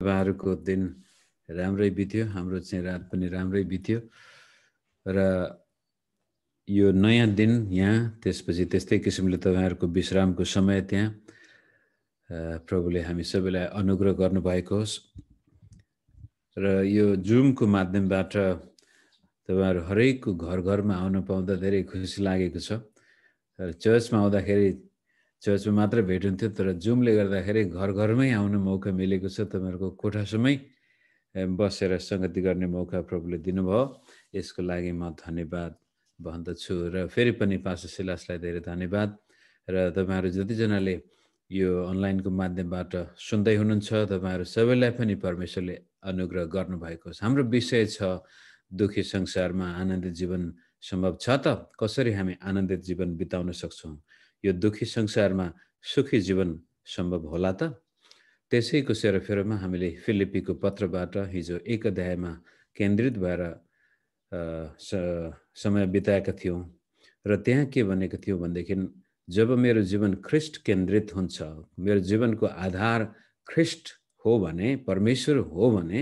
तपाईँहरूको दिन राम्रै बित्यो हाम्रो चाहिँ रात पनि राम्रै बित्यो र यो नयाँ दिन यहाँ त्यसपछि त्यस्तै किसिमले तपाईँहरूको विश्रामको समय त्यहाँ प्रभुले हामी सबैलाई अनुग्रह गर्नुभएको होस् र यो जुमको माध्यमबाट तपाईँहरू हरेकको घर घरमा आउन पाउँदा धेरै खुसी लागेको छ र चर्चमा आउँदाखेरि चर्चमा मात्र भेट हुन्थ्यो तर जुमले गर्दाखेरि घर घरमै आउन मौका मिलेको छ तपाईँहरूको कोठासम्मै बसेर सङ्गति गर्ने मौका प्रभुले दिनुभयो यसको लागि म धन्यवाद भन्दछु र फेरि पनि पास सिलासलाई धेरै धन्यवाद र तपाईँहरू जतिजनाले यो अनलाइनको माध्यमबाट सुन्दै हुनुहुन्छ तपाईँहरू सबैलाई पनि परमेश्वरले अनुग्रह गर्नुभएको छ हाम्रो विषय छ दुःखी संसारमा आनन्दित जीवन सम्भव छ त कसरी हामी आनन्दित जीवन बिताउन सक्छौँ यो दुःखी संसारमा सुखी जीवन सम्भव होला त त्यसैको सेरोफेरोमा हामीले फिलिपीको पत्रबाट हिजो एक अध्यायमा केन्द्रित भएर समय बिताएका थियौँ र त्यहाँ के भनेको थियो भनेदेखि जब मेरो जीवन ख्रिस्ट केन्द्रित हुन्छ मेरो जीवनको आधार ख्रिस्ट हो भने परमेश्वर हो भने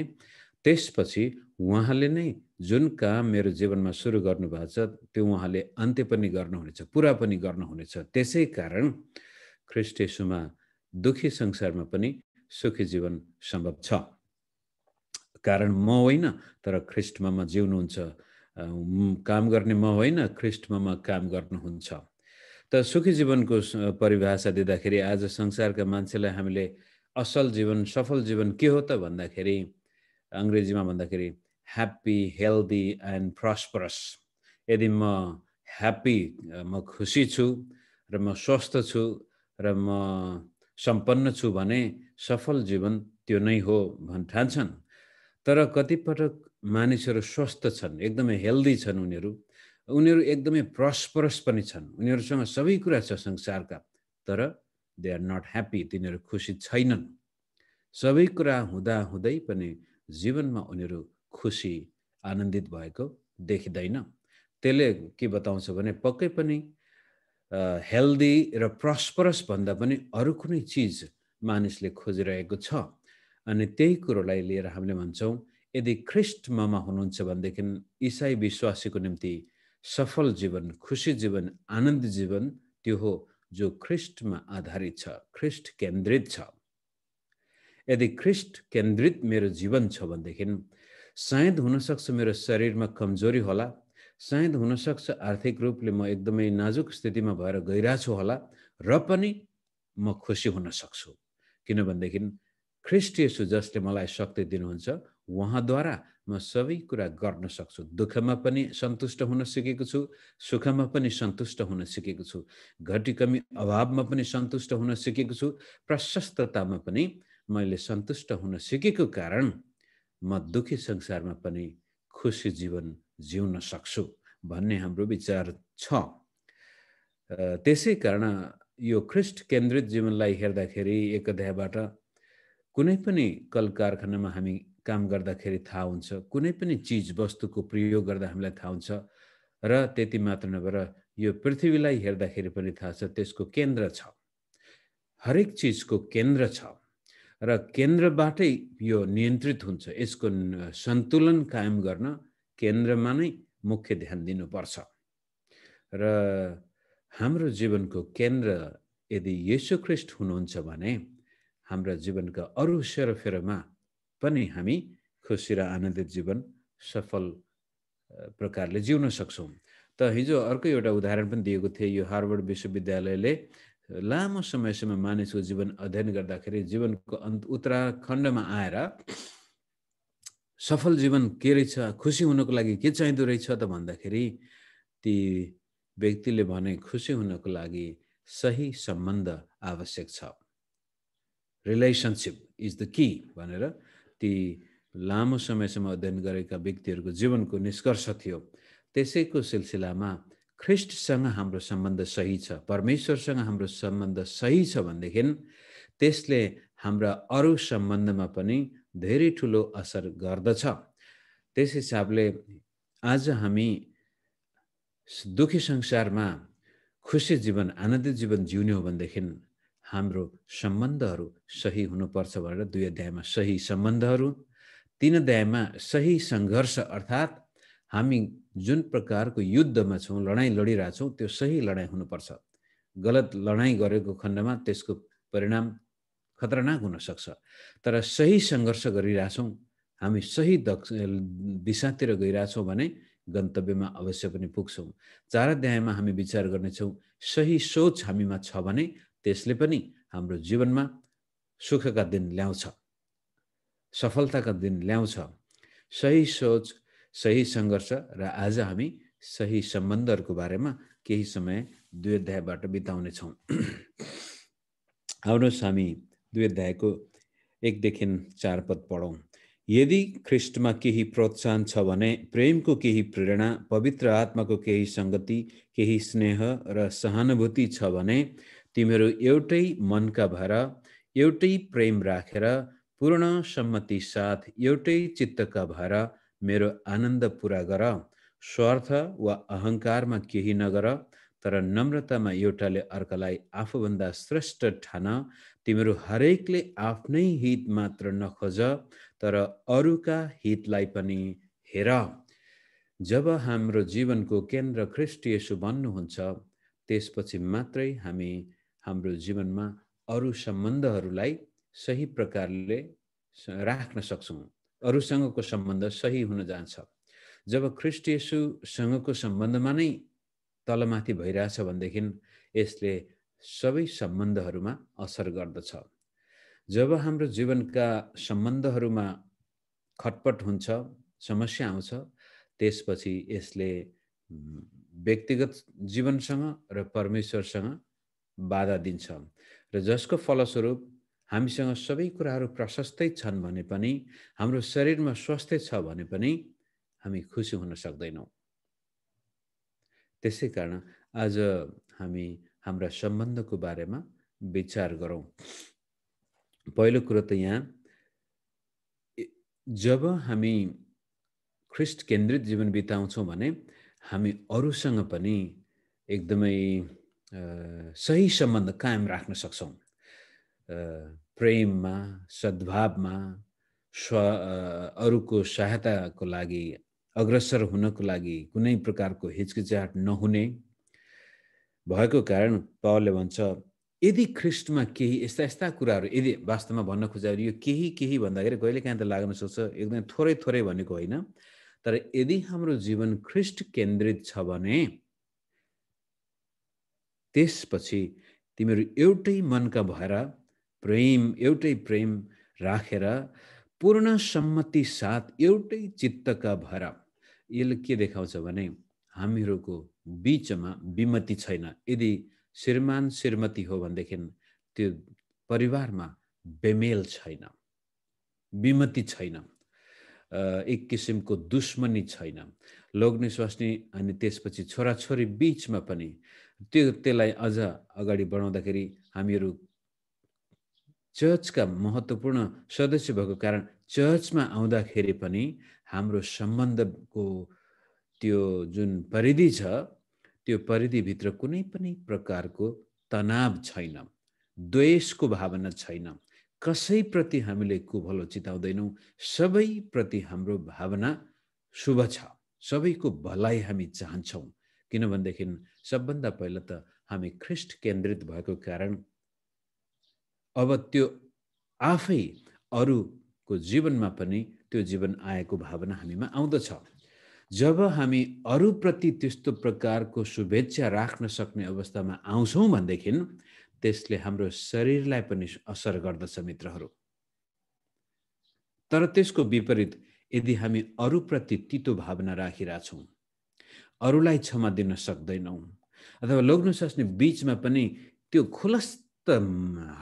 त्यसपछि उहाँले नै जुन काम मेरो जीवनमा सुरु गर्नुभएको छ त्यो उहाँले अन्त्य पनि गर्नुहुनेछ पुरा पनि गर्नुहुनेछ त्यसै कारण ख्रिस्टेसुमा दुःखी संसारमा पनि सुखी जीवन सम्भव छ कारण म होइन तर ख्रिस्टमा म जिउनुहुन्छ काम गर्ने म होइन ख्रिस्टमा म काम गर्नुहुन्छ त सुखी जीवनको परिभाषा दिँदाखेरि आज संसारका मान्छेलाई हामीले असल जीवन सफल जीवन के हो त भन्दाखेरि अङ्ग्रेजीमा भन्दाखेरि ह्याप्पी हेल्दी एन्ड प्रस्परस यदि म ह्याप्पी म खुसी छु र म स्वस्थ छु र म सम्पन्न छु भने सफल जीवन त्यो नै हो भन् ठान्छन् तर कतिपटक मानिसहरू स्वस्थ छन् एकदमै हेल्दी छन् उनीहरू उनीहरू एकदमै प्रस्परस पनि छन् उनीहरूसँग सबै कुरा छ संसारका तर दे आर नट ह्याप्पी तिनीहरू खुसी छैनन् सबै कुरा हुँदा हुँदै पनि जीवनमा उनीहरू खुसी आनन्दित भएको देखिँदैन त्यसले के बताउँछ भने पक्कै पनि हेल्दी र प्रस्परस भन्दा पनि अरू कुनै चिज मानिसले खोजिरहेको छ अनि त्यही कुरोलाई लिएर हामीले भन्छौँ यदि मामा हुनुहुन्छ भनेदेखि इसाई विश्वासीको निम्ति सफल जीवन खुसी जीवन आनन्द जीवन त्यो हो जो ख्रिस्टमा आधारित छ ख्रिस्ट केन्द्रित छ यदि ख्रिस्ट केन्द्रित मेरो जीवन छ भनेदेखि सायद हुनसक्छ मेरो शरीरमा कमजोरी होला सायद हुनसक्छ आर्थिक रूपले म एकदमै नाजुक स्थितिमा भएर गइरहेछु होला र पनि म खुसी हुन सक्छु किनभनेदेखि ख्रिस्टियसु जसले मलाई शक्ति दिनुहुन्छ उहाँद्वारा म सबै कुरा गर्न सक्छु दुःखमा पनि सन्तुष्ट हुन सिकेको छु सुखमा पनि सन्तुष्ट हुन सिकेको छु घटी कमी अभावमा पनि सन्तुष्ट हुन सिकेको छु प्रशस्ततामा पनि मैले सन्तुष्ट हुन सिकेको कारण म दुःखी संसारमा पनि खुसी जीवन जिउन सक्छु भन्ने हाम्रो विचार छ त्यसै कारण यो ख्रिस्ट केन्द्रित जीवनलाई हेर्दाखेरि एक अध्यायबाट कुनै पनि कल कारखानामा हामी काम गर्दाखेरि थाहा हुन्छ कुनै पनि चिज वस्तुको प्रयोग गर्दा हामीलाई थाहा हुन्छ र त्यति मात्र नभएर यो पृथ्वीलाई हेर्दाखेरि पनि थाहा छ त्यसको केन्द्र छ हरेक चिजको केन्द्र छ र केन्द्रबाटै यो नियन्त्रित हुन्छ यसको सन्तुलन कायम गर्न केन्द्रमा नै मुख्य ध्यान दिनुपर्छ र हाम्रो जीवनको केन्द्र यदि यशुख्रिष्ट हुनुहुन्छ भने हाम्रा जीवनका अरू सेरोफेरोमा पनि हामी खुसी र आनन्दित जीवन सफल प्रकारले जिउन सक्छौँ त हिजो अर्को एउटा उदाहरण पनि दिएको थिएँ यो हार्वर्ड विश्वविद्यालयले लामो समयसम्म मानिसको जीवन अध्ययन गर्दाखेरि जीवनको अन्त उत्तराखण्डमा आएर सफल जीवन के रहेछ खुसी हुनको लागि के चाहिँ रहेछ त भन्दाखेरि ती व्यक्तिले भने खुसी हुनको लागि सही सम्बन्ध आवश्यक छ रिलेसनसिप इज द कि भनेर ती लामो समयसम्म अध्ययन गरेका व्यक्तिहरूको जीवनको निष्कर्ष थियो त्यसैको सिलसिलामा ख्रिस्टसँग हाम्रो सम्बन्ध सही छ परमेश्वरसँग हाम्रो सम्बन्ध सही छ भनेदेखि त्यसले हाम्रा अरू सम्बन्धमा पनि धेरै ठुलो असर गर्दछ त्यस हिसाबले आज हामी दुःखी संसारमा खुसी जीवन आनन्दित जीवन जिउने हो भनेदेखि हाम्रो सम्बन्धहरू सही हुनुपर्छ भनेर दुई अध्यायमा सही सम्बन्धहरू तिन अध्यायमा सही सङ्घर्ष अर्थात् हामी जुन प्रकारको युद्धमा छौँ लडाइँ लडिरहेछौँ त्यो सही लडाइँ हुनुपर्छ गलत लडाइँ गरेको खण्डमा त्यसको परिणाम खतरनाक हुनसक्छ तर सही सङ्घर्ष गरिरहेछौँ हामी सही दक्ष दिशातिर गइरहेछौँ भने गन्तव्यमा अवश्य पनि पुग्छौँ चाराध्यायमा हामी विचार गर्नेछौँ सही सोच हामीमा छ भने त्यसले पनि हाम्रो जीवनमा सुखका दिन ल्याउँछ सफलताका दिन ल्याउँछ सही सोच सही सङ्घर्ष र आज हामी सही सम्बन्धहरूको बारेमा केही समय दुई अध्यायबाट बिताउनेछौँ आउनुहोस् हामी दुई अध्यायको एकदेखि चार पद पढौँ यदि ख्रिस्टमा केही प्रोत्साहन छ भने प्रेमको केही प्रेरणा पवित्र आत्माको केही सङ्गति केही स्नेह र सहानुभूति छ भने तिमीहरू एउटै मनका भएर एउटै प्रेम राखेर पूर्ण सम्मति साथ एउटै चित्तका भएर मेरो आनन्द पुरा गर स्वार्थ वा अहङ्कारमा केही नगर तर नम्रतामा एउटाले अर्कालाई आफूभन्दा श्रेष्ठ ठान तिमीहरू हरेकले आफ्नै हित मात्र नखोज तर अरूका हितलाई पनि हेर जब हाम्रो जीवनको केन्द्र ख्रिस्ट यसो बन्नुहुन्छ त्यसपछि मात्रै हामी हाम्रो जीवनमा अरू सम्बन्धहरूलाई सही प्रकारले राख्न सक्छौँ अरूसँगको सम्बन्ध सही हुन जान्छ जब ख्रिस्ट यसुसँगको सम्बन्धमा नै तलमाथि भइरहेछ भनेदेखि यसले सबै सम्बन्धहरूमा असर गर्दछ जब हाम्रो जीवनका सम्बन्धहरूमा खटपट हुन्छ समस्या आउँछ त्यसपछि यसले व्यक्तिगत जीवनसँग र परमेश्वरसँग बाधा दिन्छ र जसको फलस्वरूप हामीसँग सबै कुराहरू प्रशस्तै छन् भने पनि हाम्रो शरीरमा स्वास्थ्य छ भने पनि हामी खुसी हुन सक्दैनौँ त्यसै कारण आज हामी हाम्रा सम्बन्धको बारेमा विचार गरौँ पहिलो कुरो त यहाँ जब हामी ख्रिस्ट केन्द्रित जीवन बिताउँछौँ भने हामी अरूसँग पनि एकदमै सही सम्बन्ध कायम राख्न सक्छौँ प्रेममा सद्भावमा स्व अरूको सहायताको लागि अग्रसर हुनको लागि कुनै प्रकारको हिचकिचाहट नहुने भएको कारण पावरले भन्छ यदि ख्रिस्टमा केही यस्ता यस्ता कुराहरू यदि वास्तवमा भन्न खोजायो यो केही केही भन्दाखेरि कहिले काहीँ त लाग्न सक्छ एकदम थोरै थोरै भनेको होइन तर यदि हाम्रो जीवन ख्रिस्ट केन्द्रित छ भने त्यसपछि तिमीहरू एउटै मनका भएर प्रेम एउटै प्रेम राखेर पूर्ण सम्मति साथ एउटै चित्तका भएर यसले के देखाउँछ भने हामीहरूको बिचमा विमति छैन यदि श्रीमान श्रीमती हो भनेदेखि त्यो परिवारमा बेमेल छैन विमति छैन एक किसिमको दुश्मनी छैन लोग्ने स्वास्नी अनि त्यसपछि छोराछोरी बिचमा पनि त्यो त्यसलाई अझ अगाडि बढाउँदाखेरि हामीहरू चर्चका महत्त्वपूर्ण सदस्य भएको कारण चर्चमा आउँदाखेरि पनि हाम्रो सम्बन्धको त्यो जुन परिधि छ त्यो परिधिभित्र कुनै पनि प्रकारको तनाव छैन द्वेषको भावना छैन कसैप्रति हामीले कुभलो चिताउँदैनौँ सबैप्रति हाम्रो भावना शुभ छ सबैको भलाइ हामी चाहन्छौँ किनभनेदेखि सबभन्दा पहिला त हामी ख्रिस्ट केन्द्रित भएको कारण अब त्यो आफै अरूको जीवनमा पनि त्यो जीवन आएको भावना हामीमा आउँदछ जब हामी अरूप्रति त्यस्तो प्रकारको शुभेच्छा राख्न सक्ने अवस्थामा आउँछौँ भनेदेखि त्यसले हाम्रो शरीरलाई पनि असर गर्दछ मित्रहरू तर त्यसको विपरीत यदि हामी अरूप्रति तितो भावना राखिरहेछौँ अरूलाई क्षमा दिन सक्दैनौँ अथवा लोग्नु सस्ने बिचमा पनि त्यो खुलस्त त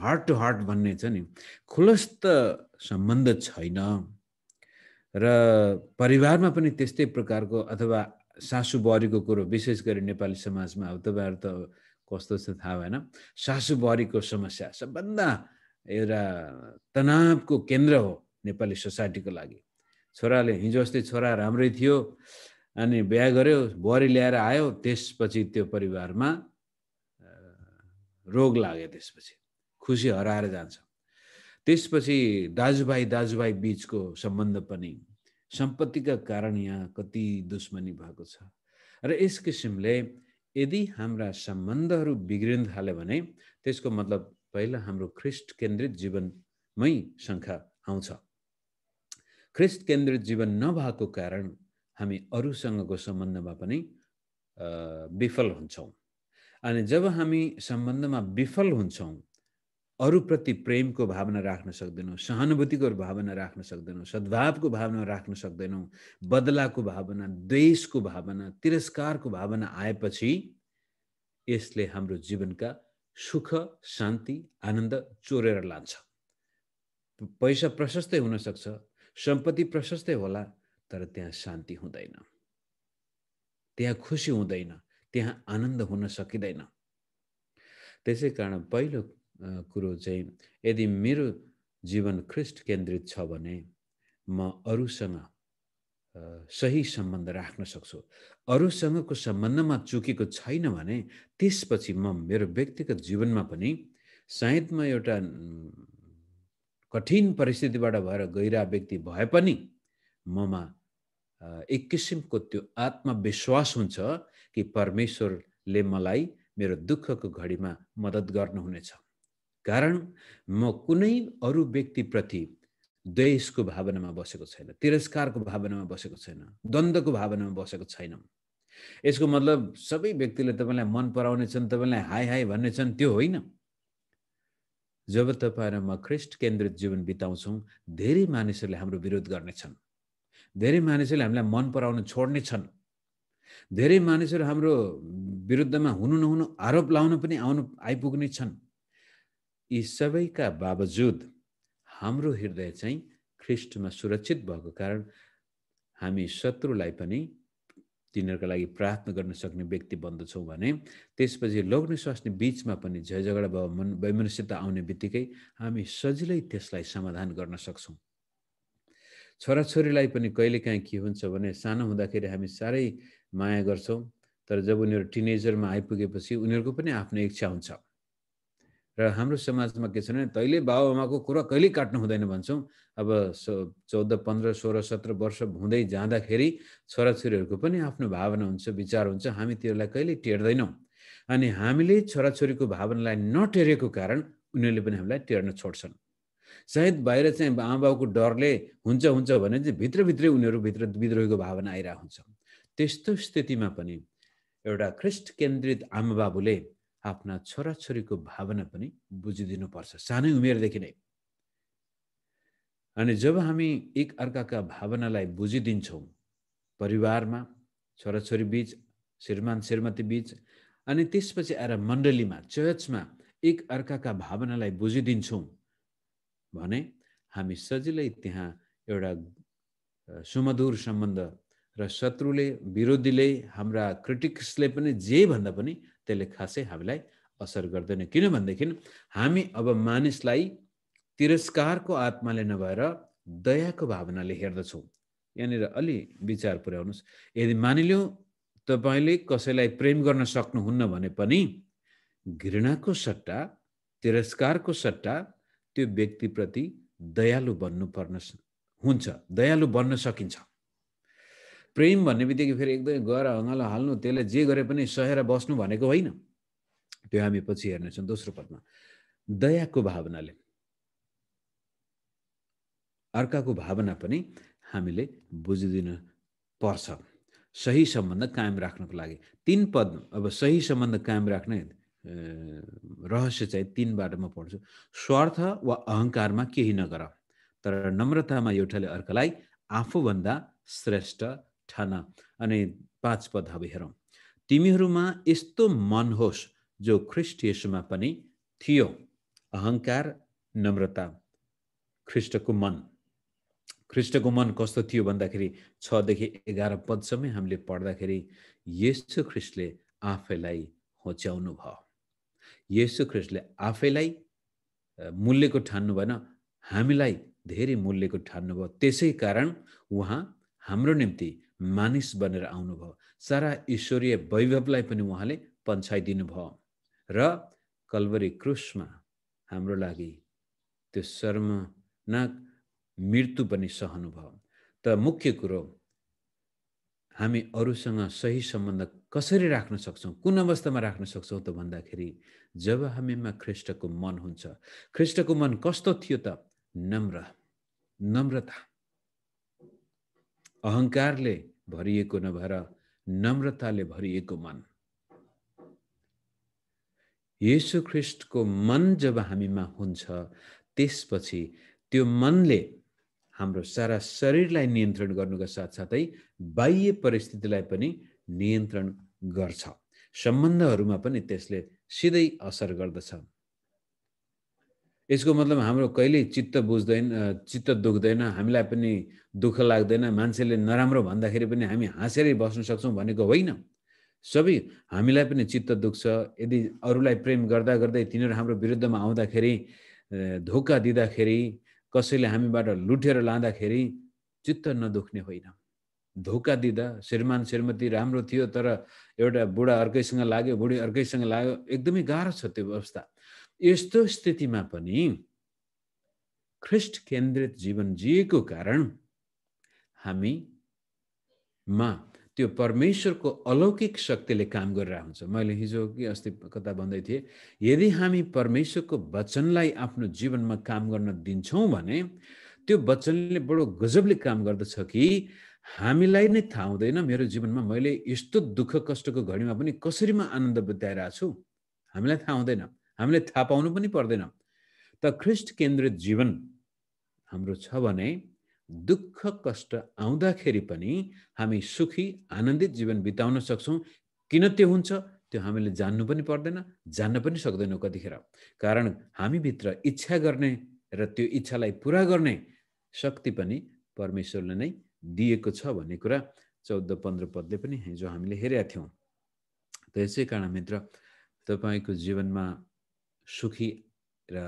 हार्ट टु हार्ट भन्ने छ नि खुलस्त सम्बन्ध छैन र परिवारमा पनि त्यस्तै प्रकारको अथवा सासु बुहारीको कुरो विशेष गरी नेपाली समाजमा अब तपाईँहरू त कस्तो छ थाहा भएन सासु बुहारीको समस्या सबभन्दा एउटा तनावको केन्द्र हो नेपाली सोसाइटीको लागि छोराले हिजो अस्ति छोरा राम्रै थियो अनि बिहा गर्यो बुहारी ल्याएर आयो त्यसपछि त्यो परिवारमा रोग लाग्यो त्यसपछि खुसी हराएर जान्छ त्यसपछि दाजुभाइ दाजुभाइ बिचको सम्बन्ध पनि सम्पत्तिका कारण यहाँ कति दुश्मनी भएको छ र यस किसिमले यदि हाम्रा सम्बन्धहरू बिग्रिन थाल्यो भने त्यसको मतलब पहिला हाम्रो ख्रिस्ट केन्द्रित जीवनमै शङ्खा आउँछ ख्रिस्ट केन्द्रित जीवन नभएको कारण हामी अरूसँगको सम्बन्धमा पनि विफल हुन्छौँ अनि जब हामी सम्बन्धमा विफल हुन्छौँ अरूप्रति प्रेमको भावना राख्न सक्दैनौँ सहानुभूतिको भावना राख्न सक्दैनौँ सद्भावको भावना राख्न सक्दैनौँ बदलाको भावना द्वेषको भावना तिरस्कारको भावना आएपछि यसले हाम्रो जीवनका सुख शान्ति आनन्द चोरेर लान्छ पैसा प्रशस्तै हुनसक्छ सम्पत्ति प्रशस्तै होला तर त्यहाँ शान्ति हुँदैन त्यहाँ खुसी हुँदैन त्यहाँ आनन्द हुन सकिँदैन त्यसै कारण पहिलो कुरो चाहिँ यदि मेरो जीवन ख्रिस्ट केन्द्रित छ भने म अरूसँग सही सम्बन्ध राख्न सक्छु अरूसँगको सम्बन्धमा चुकेको छैन भने त्यसपछि म मेरो व्यक्तिगत जीवनमा पनि सायद म एउटा कठिन परिस्थितिबाट भएर गहिरा व्यक्ति भए पनि ममा एक किसिमको त्यो आत्मविश्वास हुन्छ कि परमेश्वरले मलाई मेरो दुःखको घडीमा मद्दत गर्नुहुनेछ कारण म कुनै अरू व्यक्तिप्रति द्वेषको भावनामा बसेको छैन तिरस्कारको भावनामा बसेको छैन द्वन्द्वको भावनामा बसेको छैन यसको मतलब सबै व्यक्तिले तपाईँलाई मन पराउने पराउनेछन् तपाईँलाई हाई हाई भन्ने छन् त्यो होइन जब तपाईँ र म ख्रिस्ट केन्द्रित जीवन बिताउँछौँ धेरै मानिसहरूले हाम्रो विरोध गर्नेछन् धेरै मानिसहरूले हामीलाई मन पराउन छोड्ने छन् धेरै मानिसहरू हाम्रो विरुद्धमा हुनु नहुनु आरोप लाउन पनि आउनु आइपुग्ने छन् यी सबैका बावजुद हाम्रो हृदय चाहिँ ख्रिस्टमा सुरक्षित भएको कारण हामी शत्रुलाई पनि तिनीहरूका लागि प्रार्थना गर्न सक्ने व्यक्ति बन्दछौँ भने त्यसपछि लोग्न स्वास्ने बिचमा पनि भयो मन वैमनस्यता आउने बित्तिकै हामी सजिलै त्यसलाई समाधान गर्न सक्छौँ छोराछोरीलाई पनि कहिलेकाहीँ के हुन्छ भने सानो हुँदाखेरि हामी साह्रै माया गर्छौँ तर जब उनीहरू टिनेजरमा आइपुगेपछि उनीहरूको पनि आफ्नो इच्छा हुन्छ र हाम्रो समाजमा के छ भने तैँले बाबुआमाको कुरा कहिल्यै काट्नु हुँदैन भन्छौँ अब चौध पन्ध्र सोह्र सत्र वर्ष हुँदै जाँदाखेरि छोराछोरीहरूको पनि आफ्नो भावना हुन्छ विचार हुन्छ हामी तिनीहरूलाई कहिल्यै टेर्दैनौँ अनि हामीले छोराछोरीको भावनालाई नटेरेको कारण उनीहरूले पनि हामीलाई टेर्न छोड्छन् सायद बाहिर चाहिँ आमाबाबुको डरले हुन्छ हुन्छ भने चाहिँ भित्रभित्रै भित्र विद्रोहीको भावना आइरहेको हुन्छ त्यस्तो स्थितिमा पनि एउटा ख्रिस्ट केन्द्रित आमा बाबुले आफ्ना छोराछोरीको भावना पनि बुझिदिनुपर्छ सानै उमेरदेखि नै अनि जब हामी एक अर्काका भावनालाई बुझिदिन्छौँ परिवारमा छोराछोरी बिच श्रीमान श्रीमती बिच अनि त्यसपछि आएर मण्डलीमा चर्चमा एक अर्काका भावनालाई बुझिदिन्छौँ भने हामी सजिलै त्यहाँ एउटा सुमधुर सम्बन्ध र शत्रुले विरोधीले हाम्रा क्रिटिक्सले पनि जे भन्दा पनि त्यसले खासै हामीलाई असर गर्दैन किनभनेदेखि हामी अब मानिसलाई तिरस्कारको आत्माले नभएर दयाको भावनाले हेर्दछौँ यहाँनिर अलि विचार पुर्याउनुहोस् यदि मानिलियो तपाईँले कसैलाई प्रेम गर्न सक्नुहुन्न भने पनि घृणाको सट्टा तिरस्कारको सट्टा त्यो व्यक्तिप्रति दयालु बन्नुपर्ने हुन्छ दयालु बन्न सकिन्छ प्रेम भन्ने बित्तिकै फेरि एकदमै गएर अँगालो हाल्नु त्यसलाई जे गरे पनि सहेर बस्नु भनेको होइन त्यो हामी पछि हेर्नेछौँ दोस्रो पदमा दयाको भावनाले अर्काको भावना पनि हामीले बुझिदिनु पर्छ सही सम्बन्ध कायम राख्नको लागि तिन पद अब सही सम्बन्ध कायम राख्ने रहस्य चाहिँ तिनबाट म पढ्छु स्वार्थ वा अहङ्कारमा केही नगर तर नम्रतामा एउटाले अर्कालाई आफूभन्दा श्रेष्ठ ठान अनि पाँच पद अब हेरौँ तिमीहरूमा यस्तो मन होस् जो ख्रिस्ट यसुमा पनि थियो अहङ्कार नम्रता ख्रिस्टको मन ख्रिस्टको मन कस्तो थियो भन्दाखेरि छदेखि एघार पदसम्म हामीले पढ्दाखेरि यसो ख्रिस्टले आफैलाई होच्याउनु भयो यसु ख्रिस्टले आफैलाई मूल्यको ठान्नु भएन हामीलाई धेरै मूल्यको ठान्नुभयो त्यसै कारण उहाँ हाम्रो निम्ति मानिस बनेर आउनुभयो सारा ईश्वरीय वैभवलाई पनि उहाँले पन्छाइदिनु भयो र कलवरी क्रुसमा हाम्रो लागि त्यो शर्मनाक मृत्यु पनि सहनुभयो त मुख्य कुरो हामी अरूसँग सही सम्बन्ध कसरी राख्न सक्छौँ कुन अवस्थामा राख्न सक्छौँ त भन्दाखेरि जब हामीमा ख्रिष्टको मन हुन्छ ख्रिष्टको मन कस्तो थियो त नम्र नम्रता अहङ्कारले भरिएको नभएर नम्रताले भरिएको मन यसु ख्रिष्टको मन जब हामीमा हुन्छ त्यसपछि त्यो मनले हाम्रो सारा शरीरलाई नियन्त्रण गर्नुका साथसाथै बाह्य परिस्थितिलाई पनि नियन्त्रण गर्छ सम्बन्धहरूमा पनि त्यसले सिधै असर गर्दछ यसको मतलब हाम्रो कहिले चित्त बुझ्दैन चित्त दुख्दैन हामीलाई पनि दुःख लाग्दैन मान्छेले नराम्रो भन्दाखेरि पनि हामी हाँसेरै बस्न सक्छौँ भनेको होइन सबै हामीलाई पनि चित्त दुख्छ यदि अरूलाई प्रेम गर्दा गर्दै तिनीहरू हाम्रो विरुद्धमा आउँदाखेरि धोका दिँदाखेरि कसैले हामीबाट लुटेर लाँदाखेरि चित्त नदुख्ने होइन धोका दिँदा श्रीमान श्रीमती राम्रो थियो तर एउटा बुढा अर्कैसँग लाग्यो बुढी अर्कैसँग लाग्यो एकदमै गाह्रो छ त्यो अवस्था यस्तो स्थितिमा पनि ख्रिस्ट केन्द्रित जीवन जिएको कारण हामीमा त्यो परमेश्वरको अलौकिक शक्तिले काम गरेर हुन्छ मैले हिजो कि अस्ति कता भन्दै थिएँ यदि हामी परमेश्वरको वचनलाई आफ्नो जीवनमा काम गर्न दिन्छौँ भने त्यो वचनले बडो गजबले काम गर्दछ कि हामीलाई नै थाहा हुँदैन मेरो जीवनमा मैले यस्तो दुःख कष्टको घडीमा पनि कसरी म आनन्द बिताइरहेको छु हामीलाई थाहा हुँदैन हामीले थाहा पाउनु पनि पर्दैन त ख्रिस्ट केन्द्रित जीवन हाम्रो छ भने दुःख कष्ट आउँदाखेरि पनि हामी सुखी आनन्दित जीवन बिताउन सक्छौँ किन त्यो हुन्छ त्यो हामीले जान्नु पनि पर्दैन जान्न पनि सक्दैनौँ कतिखेर कारण हामीभित्र इच्छा गर्ने र त्यो इच्छालाई पुरा गर्ने शक्ति पनि परमेश्वरले नै दिएको छ भन्ने कुरा चौध पन्ध्र पदले पनि हिजो हामीले हेरेका थियौँ त्यसै कारण मित्र तपाईँको जीवनमा सुखी र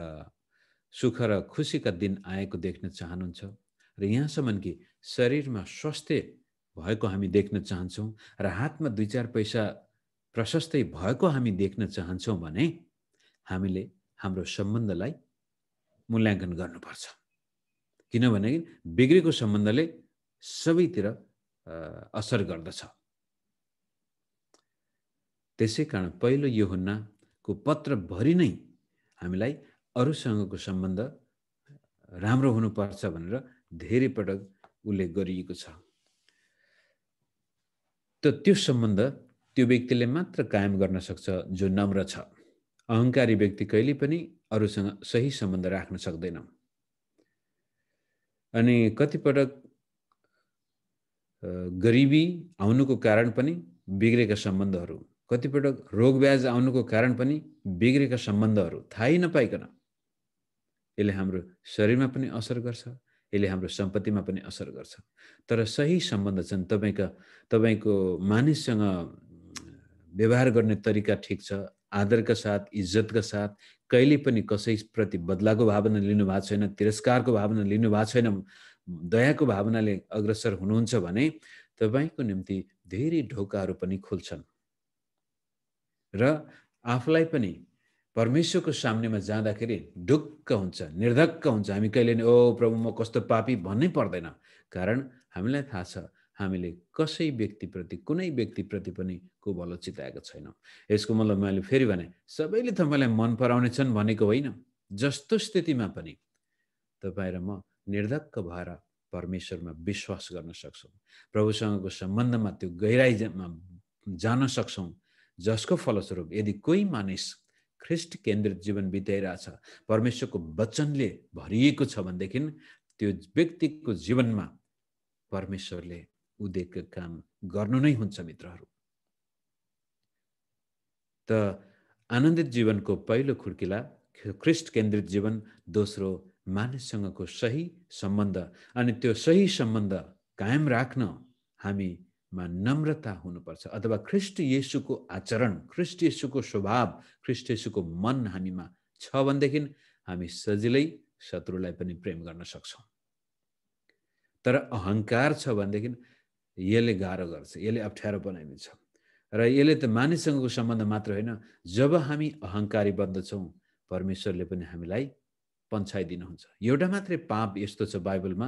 सुख र खुसीका दिन आएको देख्न चाहनुहुन्छ र यहाँसम्म कि शरीरमा स्वास्थ्य भएको हामी देख्न चाहन्छौँ र हातमा दुई चार पैसा प्रशस्तै भएको हामी देख्न चाहन्छौँ भने हामीले हाम्रो सम्बन्धलाई मूल्याङ्कन गर्नुपर्छ किनभने बिग्रेको सम्बन्धले सबैतिर असर गर्दछ त्यसै कारण पहिलो यो हुन्नाको पत्रभरि नै हामीलाई अरूसँगको सम्बन्ध राम्रो हुनुपर्छ भनेर धेरै पटक उल्लेख गरिएको छ त त्यो सम्बन्ध त्यो व्यक्तिले मात्र कायम गर्न सक्छ जो नम्र छ अहङ्कारी व्यक्ति कहिले पनि अरूसँग सही सम्बन्ध राख्न सक्दैन अनि कतिपटक गरिबी आउनुको कारण पनि बिग्रेका सम्बन्धहरू कतिपटक रोग ब्याज आउनुको कारण पनि बिग्रेका सम्बन्धहरू थाहै नपाइकन यसले हाम्रो शरीरमा पनि असर गर्छ यसले हाम्रो सम्पत्तिमा पनि असर गर्छ तर सही सम्बन्ध छन् तपाईँका तपाईँको मानिससँग व्यवहार गर्ने तरिका ठिक छ आदरका साथ इज्जतका साथ कहिले पनि कसैप्रति बदलाको भावना लिनुभएको छैन तिरस्कारको भावना लिनुभएको छैन दयाको भावनाले अग्रसर हुनुहुन्छ भने तपाईँको निम्ति धेरै ढोकाहरू पनि खुल्छन् र आफूलाई पनि परमेश्वरको सामनेमा जाँदाखेरि ढुक्क हुन्छ निर्धक्क हुन्छ हामी कहिले नि ओ प्रभु म कस्तो पापी भन्नै पर्दैन कारण हामीलाई थाहा छ हामीले कसै व्यक्तिप्रति कुनै व्यक्तिप्रति पनि को भलो चिताएको छैनौँ यसको मतलब मैले फेरि भने सबैले त मलाई मन पराउने छन् भनेको होइन जस्तो स्थितिमा पनि तपाईँ र म निर्धक्क भएर परमेश्वरमा विश्वास गर्न सक्छौँ प्रभुसँगको सम्बन्धमा त्यो गहिराइमा जान सक्छौँ जसको फलस्वरूप यदि कोही मानिस ख्रिस्ट केन्द्रित जीवन बिताइरहेछ परमेश्वरको वचनले भरिएको छ भनेदेखि त्यो व्यक्तिको जीवनमा परमेश्वरले उदेको काम गर्नु नै हुन्छ मित्रहरू त आनन्दित जीवनको पहिलो खुड्किला ख्रिस्ट केन्द्रित जीवन दोस्रो मानिससँगको सही सम्बन्ध अनि त्यो सही सम्बन्ध कायम राख्न हामी मा नम्रता हुनुपर्छ अथवा ख्रिस्ट येसुको आचरण ख्रिस्ट येसुको स्वभाव ख्रिस्ट येसुको मन हामीमा छ भनेदेखि हामी सजिलै शत्रुलाई पनि प्रेम गर्न सक्छौँ तर अहङ्कार छ भनेदेखि यसले गाह्रो गर्छ यसले अप्ठ्यारो बनाइदिन्छ र यसले त मानिससँगको सम्बन्ध मात्र होइन जब हामी अहङ्कारी बन्दछौँ परमेश्वरले पनि हामीलाई पन्छाइदिनुहुन्छ एउटा मात्रै पाप यस्तो छ बाइबलमा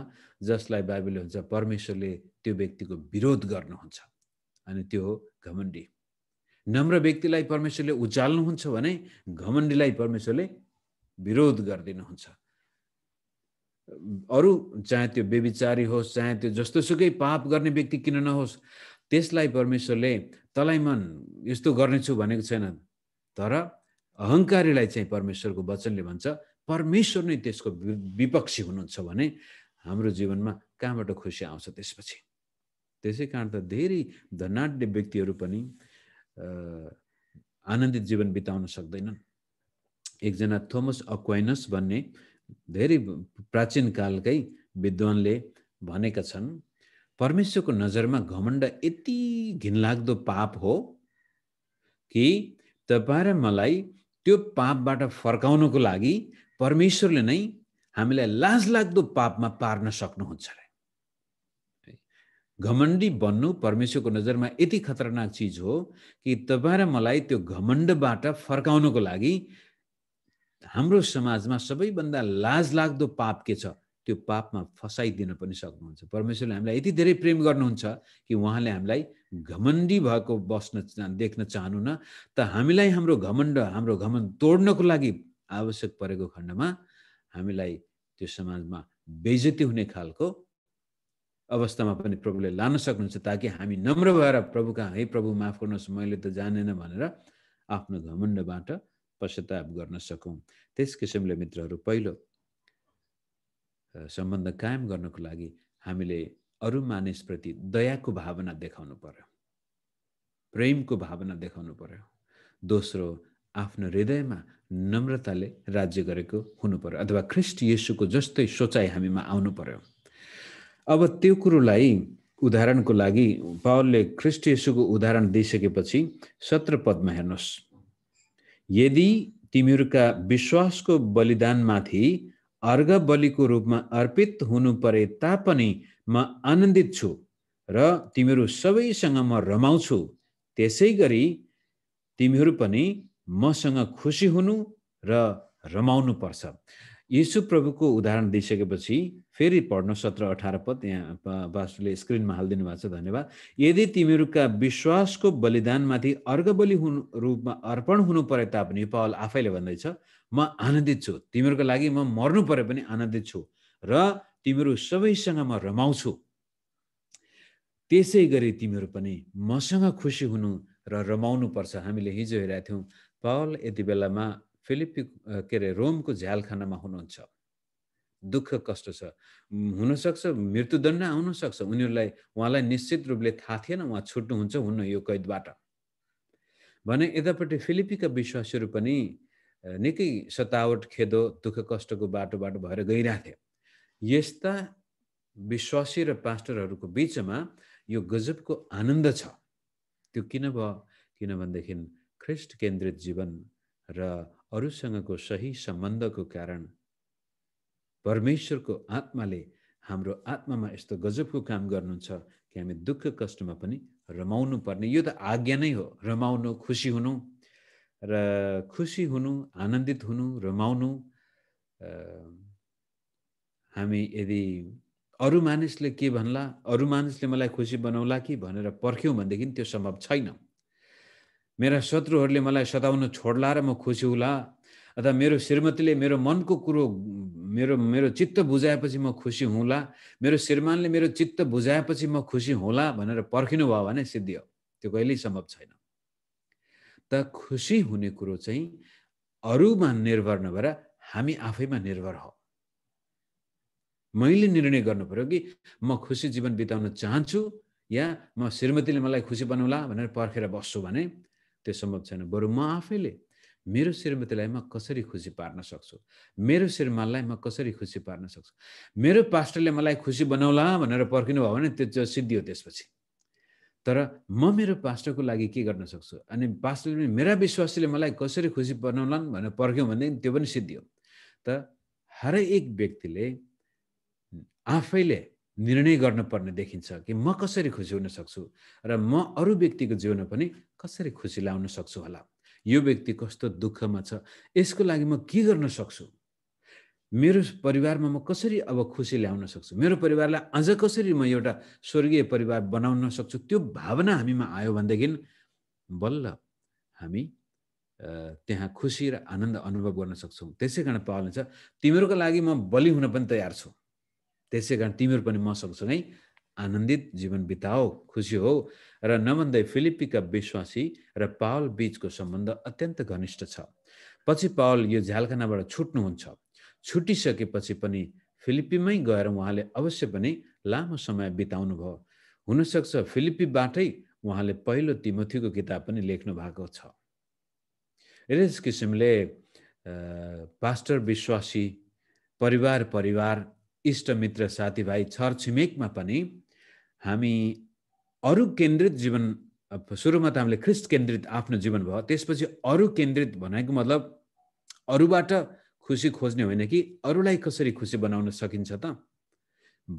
जसलाई बाइबलले भन्छ परमेश्वरले त्यो व्यक्तिको विरोध गर्नुहुन्छ अनि त्यो हो घमण्डी नम्र व्यक्तिलाई परमेश्वरले उचाल्नुहुन्छ भने घमण्डीलाई परमेश्वरले विरोध गरिदिनुहुन्छ अरू चाहे त्यो बेविचारी होस् चाहे त्यो जस्तोसुकै पाप गर्ने व्यक्ति किन नहोस् त्यसलाई परमेश्वरले तलाई मन यस्तो गर्नेछु भनेको छैन तर अहङ्कारीलाई चाहिँ परमेश्वरको वचनले भन्छ परमेश्वर नै त्यसको विपक्षी हुनुहुन्छ भने हाम्रो जीवनमा कहाँबाट खुसी आउँछ त्यसपछि त्यसै कारण त धेरै धनाढ्य व्यक्तिहरू पनि आनन्दित जीवन बिताउन सक्दैनन् एकजना थोमस अक्वाइनस भन्ने धेरै प्राचीन कालकै विद्वानले भनेका छन् परमेश्वरको नजरमा घमण्ड यति घिनलाग्दो पाप हो कि तपाईँ र मलाई त्यो पापबाट फर्काउनको लागि परमेश्वरले नै हामीलाई लाज लाग्दो पापमा पार्न सक्नुहुन्छ है घमण्डी बन्नु परमेश्वरको नजरमा यति खतरनाक चिज हो कि तपाईँ र मलाई त्यो घमण्डबाट फर्काउनको लागि हाम्रो समाजमा सबैभन्दा लाज लाग्दो पाप के छ त्यो पापमा फसाइदिन पनि सक्नुहुन्छ परमेश्वरले हामीलाई यति धेरै प्रेम गर्नुहुन्छ कि उहाँले हामीलाई घमण्डी भएको बस्न देख्न चाहनु न त हामीलाई हाम्रो घमण्ड हाम्रो घमण्ड तोड्नको लागि आवश्यक परेको खण्डमा हामीलाई त्यो समाजमा बेजती हुने खालको अवस्थामा पनि प्रभुले लान सक्नुहुन्छ ताकि हामी नम्र भएर प्रभुका है प्रभु माफ गर्नुहोस् मैले त जानेन भनेर आफ्नो घमण्डबाट पश्चाताप गर्न सकौँ त्यस किसिमले मित्रहरू पहिलो सम्बन्ध कायम गर्नको लागि हामीले अरू मानिसप्रति दयाको भावना देखाउनु पर्यो प्रेमको भावना देखाउनु पर्यो दोस्रो आफ्नो हृदयमा नम्रताले राज्य गरेको हुनु पर्यो अथवा ख्रिस्ट येसुको जस्तै सोचाइ हामीमा आउनु पर्यो अब त्यो कुरोलाई उदाहरणको लागि पावलले ख्रिस्ट येसुको उदाहरण दिइसकेपछि सत्र पदमा हेर्नुहोस् यदि तिमीहरूका विश्वासको बलिदानमाथि अर्घ बलिको रूपमा अर्पित हुनु परे तापनि म आनन्दित छु र तिमीहरू सबैसँग म रमाउँछु त्यसै गरी तिमीहरू पनि मसँग खुसी हुनु र रमाउनु पर्छ यीशु प्रभुको उदाहरण दिइसकेपछि फेरि पढ्नु सत्र अठार पद यहाँ बासुले स्क्रिनमा हालिदिनु भएको छ धन्यवाद यदि तिमीहरूका विश्वासको बलिदानमाथि अर्घबलि हुनु रूपमा अर्पण हुनु परे तापनि पावल आफैले भन्दैछ म आनन्दित छु तिमीहरूको लागि म मर्नु परे पनि आनन्दित छु र तिमीहरू सबैसँग म रमाउँछु त्यसै गरी तिमीहरू पनि मसँग खुसी हुनु र रमाउनु पर्छ हामीले हिजो हेरेका थियौँ पावल यति बेलामा फिलिपी के अरे रोमको झ्यालखानामा हुनुहुन्छ दुःख कष्ट छ हुनसक्छ मृत्युदण्ड आउनसक्छ उनीहरूलाई उहाँलाई निश्चित रूपले थाहा थिएन उहाँ छुट्नुहुन्छ हुन्न यो कैदबाट भने यतापट्टि फिलिपीका विश्वासीहरू पनि निकै सतावट खेदो दुःख कष्टको बाटो बाटो भएर गइरहेको थियो यस्ता विश्वासी र पास्टरहरूको बिचमा यो गजबको आनन्द छ त्यो किन भयो किनभनेदेखि ख्रिस्ट केन्द्रित जीवन र अरूसँगको सही सम्बन्धको कारण परमेश्वरको आत्माले हाम्रो आत्मामा यस्तो गजबको काम गर्नुहुन्छ कि हामी दुःख कष्टमा पनि रमाउनु पर्ने यो त आज्ञा नै हो रमाउनु खुसी हुनु र खुसी हुनु आनन्दित हुनु रमाउनु हामी यदि अरू मानिसले के भन्ला अरू मानिसले मलाई खुसी बनाउला कि भनेर पर्ख्यौँ भनेदेखि त्यो सम्भव छैन मेरा शत्रुहरूले मलाई सताउन छोड्ला र म खुसी हुला अथवा मेरो श्रीमतीले मेरो मनको कुरो मेरो मेरो चित्त बुझाएपछि म खुसी हुँला मेरो श्रीमानले मेरो चित्त बुझाएपछि म खुसी हुँला भनेर पर्खिनु भयो भने सिद्धि हो त्यो कहिल्यै सम्भव छैन त खुसी हुने कुरो चाहिँ अरूमा निर्भर नभएर हामी आफैमा निर्भर हो मैले निर्णय गर्नु पऱ्यो कि म खुसी जीवन बिताउन चाहन्छु या म श्रीमतीले मलाई खुसी बनाउला भनेर पर्खेर बस्छु भने त्यो सम्भव छैन बरु म आफैले मेरो श्रीमतीलाई म कसरी खुसी पार्न सक्छु मेरो श्रीमानलाई म कसरी खुसी पार्न सक्छु मेरो पास्टरले मलाई खुसी बनाउला भनेर पर्खिनु भयो भने त्यो सिद्धियो त्यसपछि तर म मेरो पास्टरको लागि के गर्न सक्छु अनि पास्टरले मेरा विश्वासीले मलाई कसरी खुसी बनाउलान् भनेर पर्ख्यौँ भनेदेखि त्यो पनि सिद्धियो त हरेक व्यक्तिले आफैले निर्णय गर्नुपर्ने देखिन्छ कि म कसरी खुसी हुन सक्छु र म अरू व्यक्तिको जीवनमा पनि कसरी खुसी ल्याउन सक्छु होला यो व्यक्ति कस्तो दुःखमा छ यसको लागि म के गर्न सक्छु मेरो परिवारमा म कसरी अब खुसी ल्याउन सक्छु मेरो परिवारलाई अझ कसरी म एउटा स्वर्गीय परिवार बनाउन सक्छु त्यो भावना हामीमा आयो भनेदेखि बल्ल हामी त्यहाँ खुसी र आनन्द अनुभव गर्न सक्छौँ त्यसै कारण छ तिमीहरूको लागि म बलि हुन पनि तयार छु त्यसै कारण तिमीहरू पनि मसँगसँगै आनन्दित जीवन बिताओ खुसी हो र नमन्दै फिलिपीका विश्वासी र पावल बीचको सम्बन्ध अत्यन्त घनिष्ठ छ पछि पावल यो झ्यालखानाबाट छुट्नुहुन्छ छुटिसकेपछि पनि फिलिपीमै गएर उहाँले अवश्य पनि लामो समय बिताउनु भयो हुनसक्छ फिलिपीबाटै उहाँले पहिलो तिमोथीको किताब पनि लेख्नु भएको छ यस किसिमले पास्टर विश्वासी परिवार परिवार इष्टमित्र साथीभाइ छरछिमेकमा पनि हामी अरू केन्द्रित जीवन सुरुमा त हामीले ख्रिस्ट केन्द्रित आफ्नो जीवन भयो त्यसपछि अरू केन्द्रित भनेको मतलब अरूबाट खुसी खोज्ने होइन कि अरूलाई कसरी खुसी बनाउन सकिन्छ त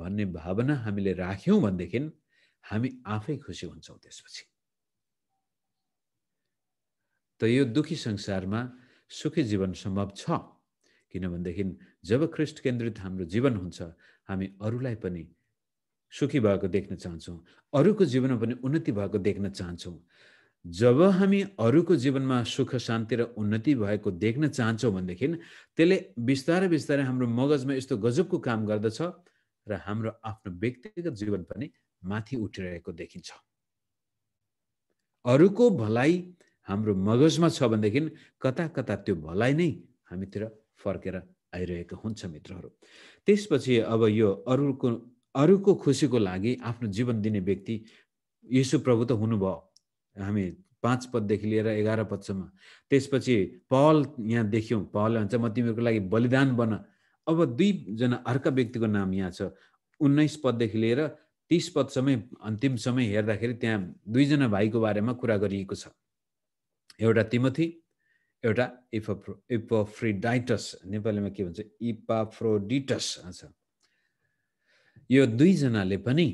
भन्ने भावना हामीले राख्यौँ भनेदेखि हामी आफै खुसी हुन्छौँ त्यसपछि त यो दुखी संसारमा सुखी जीवन सम्भव छ किनभनेदेखि जब ख्रिस्ट केन्द्रित हाम्रो जीवन हुन्छ हामी अरूलाई पनि सुखी भएको देख्न चाहन्छौँ अरूको जीवनमा पनि उन्नति भएको देख्न चाहन्छौँ जब हामी अरूको जीवनमा सुख शान्ति र उन्नति भएको देख्न चाहन्छौँ भनेदेखि त्यसले बिस्तारै बिस्तारै हाम्रो मगजमा यस्तो गजबको काम गर्दछ र हाम्रो आफ्नो व्यक्तिगत जीवन पनि माथि उठिरहेको देखिन्छ अरूको भलाइ हाम्रो मगजमा छ भनेदेखि कता कता त्यो भलाइ नै हामीतिर फर्केर आइरहेको हुन्छ मित्रहरू त्यसपछि अब यो अरूको अरूको खुसीको लागि आफ्नो जीवन दिने व्यक्ति यसु प्रभु त हुनुभयो हामी पाँच पददेखि लिएर एघार पदसम्म त्यसपछि पहल यहाँ देख्यौँ पहल भन्छ म तिमीहरूको लागि बलिदान बन अब दुईजना अर्का व्यक्तिको नाम यहाँ छ उन्नाइस पददेखि लिएर तिस पदसम्म अन्तिम समय हेर्दाखेरि त्यहाँ दुईजना भाइको बारेमा कुरा गरिएको छ एउटा तिमथी एउटा इपोफ्रो इपोफ्रिडाइटस नेपालीमा के भन्छ इपाफ्रोडिटस छ यो दुईजनाले पनि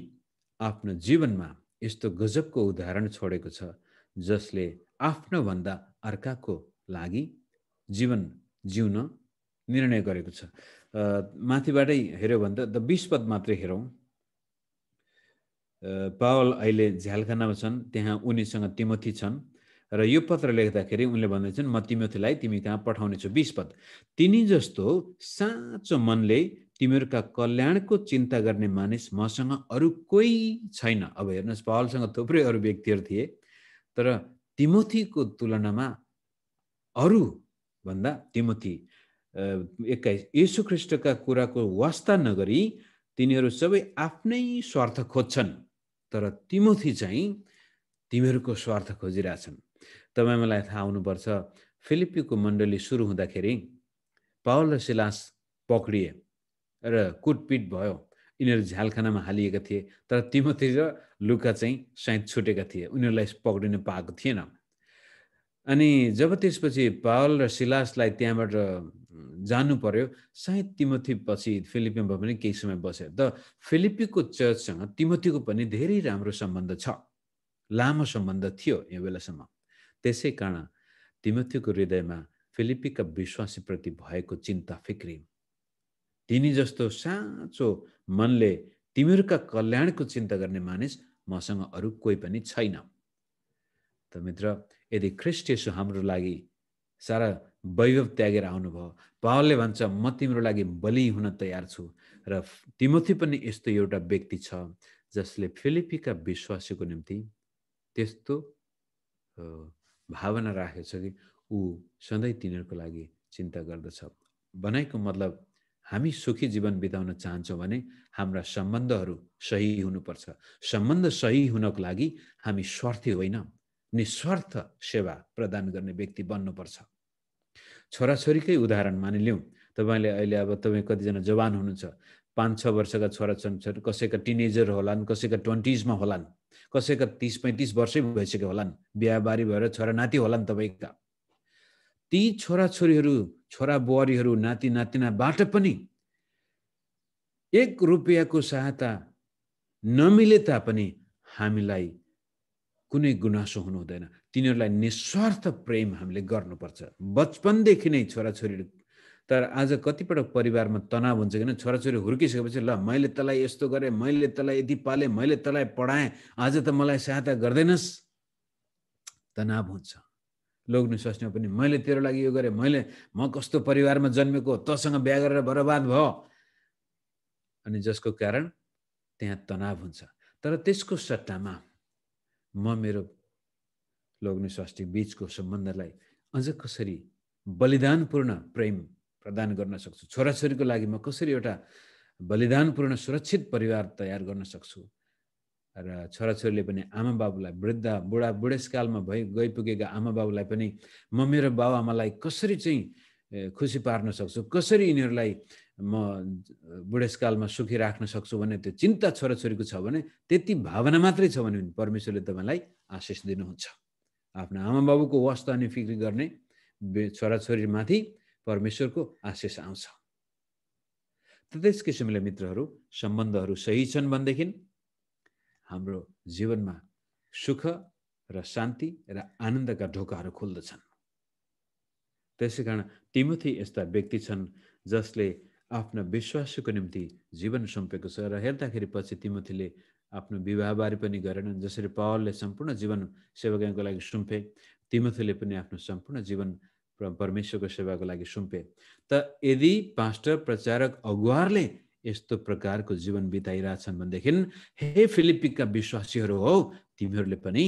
आफ्नो जीवनमा यस्तो गजबको उदाहरण छोडेको छ जसले आफ्नोभन्दा अर्काको लागि जीवन जिउन निर्णय गरेको छ माथिबाटै हेऱ्यो भने त बिस मात्रै हेरौँ पावल अहिले झ्यालखानामा छन् त्यहाँ उनीसँग तिमोथी छन् र यो पत्र लेख्दाखेरि उनले भन्दैछन् म तिमोथीलाई तिमी कहाँ पठाउनेछु बिस पद तिनी जस्तो साँचो मनले तिमीहरूका कल्याणको चिन्ता गर्ने मानिस मसँग अरू कोही छैन अब हेर्नुहोस् पहलसँग थुप्रै अरू व्यक्तिहरू थिए तर तिमोथीको तुलनामा अरू भन्दा तिमोथी एक्काइस यशुख्रिष्टका कुराको वास्ता नगरी तिनीहरू सबै आफ्नै स्वार्थ खोज्छन् तर तिमोथी चाहिँ तिमीहरूको स्वार्थ खोजिरहेछन् तपाईँ मलाई थाहा हुनुपर्छ फिलिपीको मण्डली सुरु हुँदाखेरि पावल र सिलास पक्रिए र कुटपिट भयो यिनीहरू झ्यालखानामा हालिएका थिए तर तिमती र लुका चाहिँ सायद छुटेका थिए उनीहरूलाई पक्रिन पाएको थिएन अनि जब त्यसपछि पावल र सिलासलाई त्यहाँबाट जानु पर्यो सायद तिमोथी पछि फिलिपीमा पनि केही समय बस्यो त फिलिपीको चर्चसँग तिमोथीको पनि धेरै राम्रो सम्बन्ध छ लामो सम्बन्ध थियो यो बेलासम्म त्यसै कारण तिमोथीको हृदयमा फिलिपीका विश्वासीप्रति भएको चिन्ता फिक्री तिनी जस्तो साँचो मनले तिमीहरूका कल्याणको चिन्ता गर्ने मानिस मसँग अरू कोही पनि छैन त मित्र यदि ख्रिस्टेसु हाम्रो लागि सारा वैभव त्यागेर आउनुभयो पावलले भन्छ म तिम्रो लागि बलि हुन तयार छु र तिमोथी पनि यस्तो एउटा व्यक्ति छ जसले फिलिपीका विश्वासीको निम्ति त्यस्तो भावना राखेको छ कि ऊ सधैँ तिनीहरूको लागि चिन्ता गर्दछ भनाइको मतलब हामी सुखी जीवन बिताउन चाहन्छौँ भने हाम्रा सम्बन्धहरू सही हुनुपर्छ सम्बन्ध सही हुनको लागि हामी स्वार्थी होइन निस्वार्थ सेवा प्रदान गर्ने व्यक्ति बन्नुपर्छ छोराछोरीकै उदाहरण मानिलिउँ तपाईँले अहिले अब तपाईँ कतिजना जवान हुनुहुन्छ पाँच छ वर्षका छोरा छोरी कसैका टिनेजर होलान् कसैका ट्वेन्टिजमा होलान् कसैका तिस पैँतिस वर्षै भइसक्यो होलान् बिहाबारी भएर छोरा नाति होलान् तपाईँका ती छोराछोरीहरू छोरा बुहारीहरू नाति नातिनाबाट पनि एक रुपियाँको सहायता नमिले तापनि हामीलाई कुनै गुनासो हुनु हुँदैन तिनीहरूलाई निस्वार्थ प्रेम हामीले गर्नुपर्छ बचपनदेखि नै छोराछोरी तर आज कतिपटक परिवारमा तनाव हुन्छ किन छोराछोरी हुर्किसकेपछि ल मैले तँलाई यस्तो गरेँ मैले तँलाई यति पालेँ मैले तँलाई पढाएँ आज त मलाई सहायता गर्दैनस् तनाव हुन्छ लोग्नु सोच्ने पनि मैले तेरो लागि यो गरेँ मैले म कस्तो परिवारमा जन्मेको तँसँग बिहा गरेर बर्बाद भयो अनि जसको कारण त्यहाँ तनाव हुन्छ तर त्यसको सट्टामा म मेरो लोग्नु स्वास्थ्य बिचको सम्बन्धलाई अझ कसरी बलिदानपूर्ण प्रेम प्रदान गर्न सक्छु छोराछोरीको लागि म कसरी एउटा बलिदानपूर्ण सुरक्षित परिवार तयार गर्न सक्छु र छोराछोरीले पनि आमा बाबुलाई वृद्ध बुढा बुढेसकालमा भइ गइपुगेका आमा बाबुलाई पनि म मेरो बाबुआमालाई कसरी चाहिँ खुसी पार्न सक्छु कसरी यिनीहरूलाई म बुढेसकालमा सुखी राख्न सक्छु भन्ने त्यो चिन्ता छोराछोरीको छ भने त्यति भावना मात्रै छ भने परमेश्वरले तपाईँलाई आशिष दिनुहुन्छ आफ्नो आमा बाबुको वास्तव अनि फिक्री गर्ने छोराछोरीमाथि परमेश्वरको आशिष आउँछ त त्यस किसिमले मित्रहरू सम्बन्धहरू सही छन् भनेदेखि हाम्रो जीवनमा सुख र शान्ति र आनन्दका ढोकाहरू खुल्दछन् त्यसै कारण तिमुथी यस्ता व्यक्ति छन् जसले आफ्नो विश्वासको निम्ति जीवन सुम्पेको छ र हेर्दाखेरि पछि तिमुथीले आफ्नो विवाहबारी पनि गरेनन् जसरी पावलले सम्पूर्ण जीवन सेवकाको लागि सुम्पे तिमुथीले पनि आफ्नो सम्पूर्ण जीवन परमेश्वरको सेवाको लागि सुम्पे त यदि पास्टर प्रचारक अगुवारले यस्तो प्रकारको जीवन बिताइरहेछन् भनेदेखि हे फिलिपिकका विश्वासीहरू हो तिमीहरूले पनि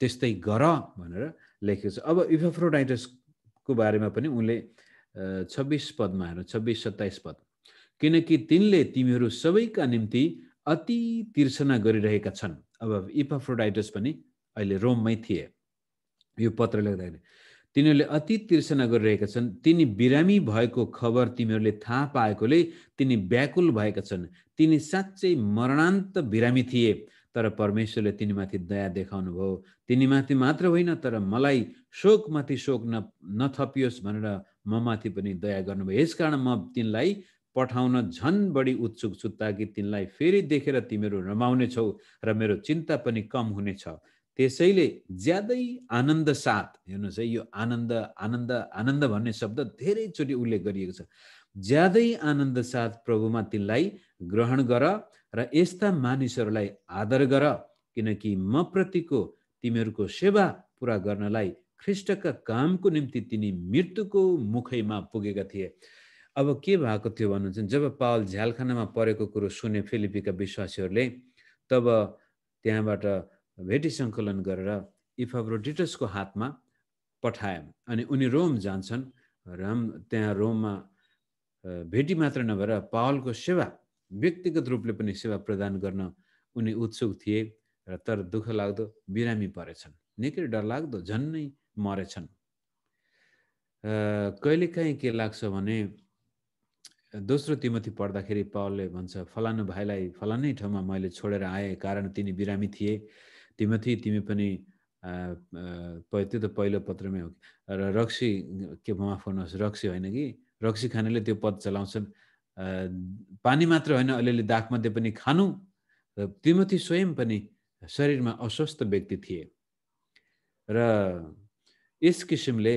त्यस्तै गर भनेर लेखेको छ अब इफेफ्रोडाइटसको बारेमा पनि उनले छब्बिस पदमा हेर्नु छब्बिस सत्ताइस पद किनकि तिनले तिमीहरू सबैका निम्ति अति तिर्सना गरिरहेका छन् अब इपाफ्रोडाइटस पनि अहिले रोममै थिए यो पत्र लेख्दाखेरि तिनीहरूले अति तिर्सना गरिरहेका छन् तिनी बिरामी भएको खबर तिमीहरूले थाहा पाएकोले तिनी व्याकुल भएका छन् तिनी साँच्चै मरणान्त बिरामी थिए तर परमेश्वरले तिनीमाथि दया देखाउनु भयो तिनीमाथि मात्र होइन तर मलाई शोकमाथि शोक न नथपियोस् भनेर ममाथि पनि दया गर्नुभयो यसकारण म तिनलाई पठाउन झन बढी उत्सुक छु ताकि तिनलाई फेरि देखेर तिमीहरू रमाउने छौ र मेरो चिन्ता पनि कम हुनेछ त्यसैले ज्यादै आनन्द साथ हेर्नुहोस् है यो आनन्द आनन्द आनन्द भन्ने शब्द धेरैचोटि उल्लेख गरिएको छ ज्यादै आनन्द साथ प्रभुमा तिनलाई ग्रहण गर र यस्ता मानिसहरूलाई आदर गर किनकि म प्रतिको तिमीहरूको सेवा पुरा गर्नलाई ख्रिस्टका कामको निम्ति तिनी मृत्युको मुखैमा पुगेका थिए अब के भएको थियो भन्नुहुन्छ जब पावल झ्यालखानामा परेको कुरो सुने फिलिपीका विश्वासीहरूले तब त्यहाँबाट भेटी सङ्कलन गरेर इफाब्रोडिटसको हातमा पठायौँ अनि उनी रोम जान्छन् राम त्यहाँ रोममा भेटी मात्र नभएर पावलको सेवा व्यक्तिगत रूपले पनि सेवा प्रदान गर्न उनी उत्सुक थिए र तर दुःख लाग्दो बिरामी परेछन् निकै डरलाग्दो झन्नै मरेछन् कहिलेकाहीँ के लाग्छ भने दोस्रो तिमती पढ्दाखेरि पावलले भन्छ फलानु भाइलाई फलानै ठाउँमा मैले छोडेर आएँ कारण तिनी बिरामी थिए तिमथी तिमी पनि त्यो त पहिलो पत्रमै हो र रक्सी के माफ गर्नुहोस् रक्सी होइन कि रक्सी खानेले त्यो पद चलाउँछन् पानी मात्र होइन अलिअलि दागमध्ये पनि खानु र तिमथी स्वयं पनि शरीरमा अस्वस्थ व्यक्ति थिए र यस किसिमले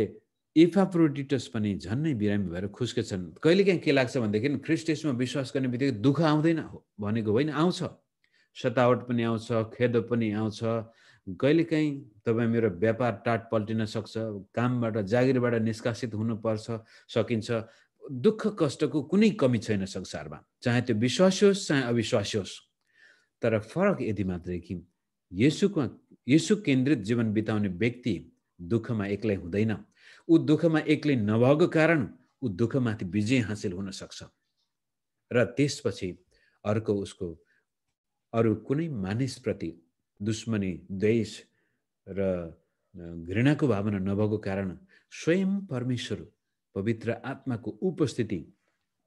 इफाप्रोडिटस पनि झन्नै बिरामी भएर खुस्केछन् कहिलेकाहीँ के लाग्छ भनेदेखि ख्रिस्टेसमा विश्वास गर्ने बित्तिकै दुःख आउँदैन भनेको होइन आउँछ सतावट पनि आउँछ खेदो पनि आउँछ कहिलेकाहीँ तपाईँ मेरो व्यापार टाट पल्टिन सक्छ कामबाट जागिरबाट निष्कासित हुनुपर्छ सकिन्छ दुःख कष्टको कुनै कमी छैन संसारमा चाहे त्यो विश्वास होस् चाहे अविश्वास होस् तर फरक यति मात्रै कि यसुमा यसु केन्द्रित जीवन बिताउने व्यक्ति दुःखमा एक्लै हुँदैन ऊ दुःखमा एक्लै नभएको कारण ऊ दुःखमाथि विजय हासिल हुन सक्छ र त्यसपछि अर्को उसको अरू कुनै मानिसप्रति दुश्मनी द्वेष र घृणाको भावना नभएको कारण स्वयं परमेश्वर पवित्र आत्माको उपस्थिति